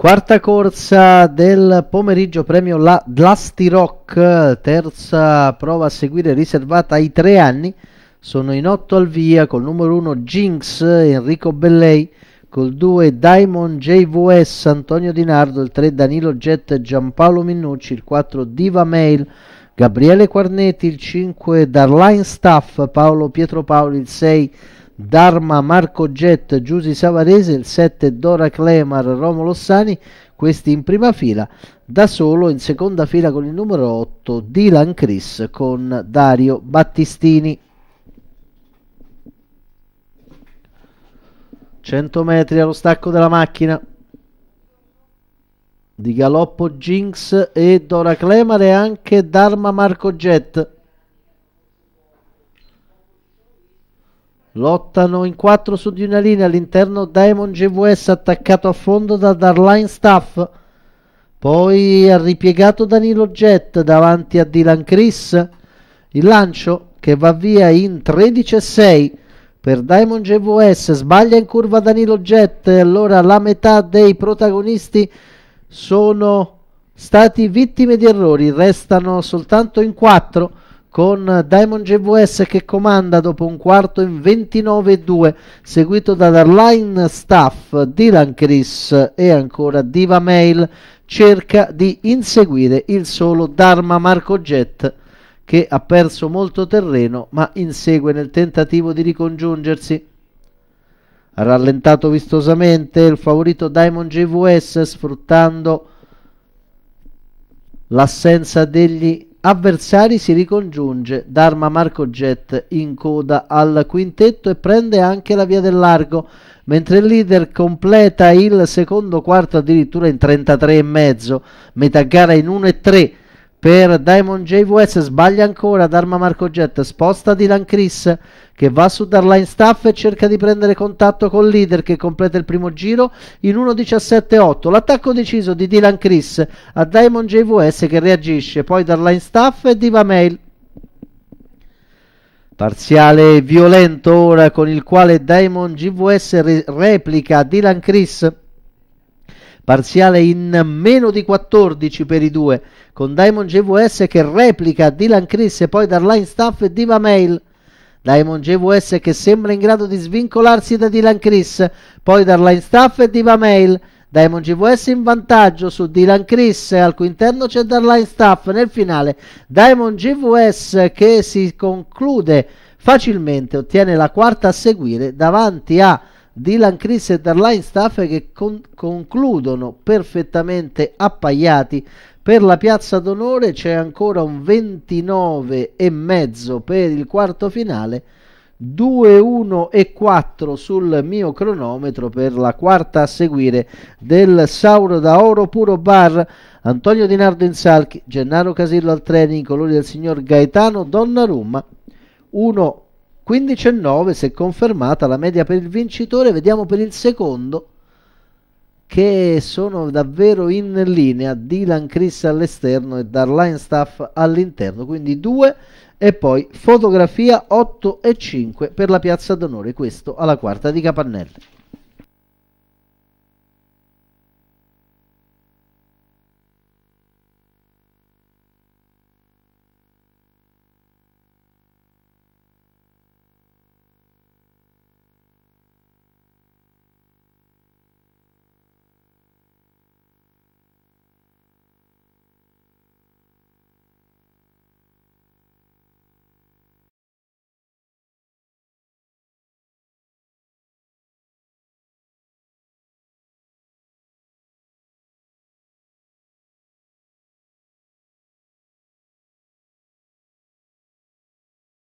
Quarta corsa del pomeriggio, premio La Dlasty Rock, terza prova a seguire riservata ai tre anni. Sono in otto al via col numero 1 Jinx Enrico Bellei, col 2 Diamond JVS Antonio Di Nardo, il 3 Danilo Jet Giampaolo Minnucci, il 4 Diva Mail Gabriele Quarnetti, il 5 Darline Staff Paolo Pietro Paoli, il 6 Dharma Marco Jet, Giusi Savarese, il 7 Dora Clemar, Romolo Sani, questi in prima fila, da solo in seconda fila con il numero 8 Dylan Chris con Dario Battistini. 100 metri allo stacco della macchina di Galoppo Jinx e Dora Clemar e anche Dharma Marco Jet. Lottano in quattro su di una linea all'interno Diamond GVS attaccato a fondo da Darline Staff. Poi ha ripiegato Danilo Jet davanti a Dylan Chris. Il lancio che va via in 13-6 per Diamond GVS. Sbaglia in curva Danilo Jet. Allora la metà dei protagonisti sono stati vittime di errori. Restano soltanto in quattro con Diamond GVS che comanda dopo un quarto in 29-2, seguito da Darline Staff, Dylan Chris e ancora Diva Mail, cerca di inseguire il solo Dharma Marco Jet che ha perso molto terreno ma insegue nel tentativo di ricongiungersi. Ha rallentato vistosamente il favorito Diamond GVS sfruttando l'assenza degli avversari si ricongiunge, Dharma Marco Jet in coda al quintetto e prende anche la via del largo, mentre il leader completa il secondo quarto addirittura in 33,5, metà gara in 1 e 3 per Diamond J. West, sbaglia ancora Dharma Marco Jet, sposta Dylan Chris, che va su Darline Staff e cerca di prendere contatto col leader che completa il primo giro in 1.17.8. L'attacco deciso di Dylan Chris a Diamond JVS che reagisce, poi Darline Staff e Diva Mail. Parziale violento ora con il quale Diamond GVS re- replica Dylan Chris. Parziale in meno di 14 per i due con Diamond GVS che replica Dylan Chris e poi Darline Staff e Diva Mail. Diamond JVS che sembra in grado di svincolarsi da Dylan Chris, poi dal line staff e Diva Mail. Diamond GVS in vantaggio su Dylan Chris, al cui interno c'è Darline Staff nel finale. Diamond GVS che si conclude facilmente, ottiene la quarta a seguire davanti a Dylan Chris e Darline Staff che con- concludono perfettamente appaiati per la piazza d'onore c'è ancora un 29 e mezzo per il quarto finale 2-1 e 4 sul mio cronometro per la quarta a seguire del Sauro da Oro Puro Bar Antonio Di Nardo in Salchi, Gennaro Casillo al training, colori del signor Gaetano Donnarumma 1 15,9 se confermata la media per il vincitore, vediamo per il secondo che sono davvero in linea Dylan Chris all'esterno e Darline Staff all'interno, quindi 2 e poi fotografia 8 e 5 per la piazza d'onore, questo alla quarta di Capannelli.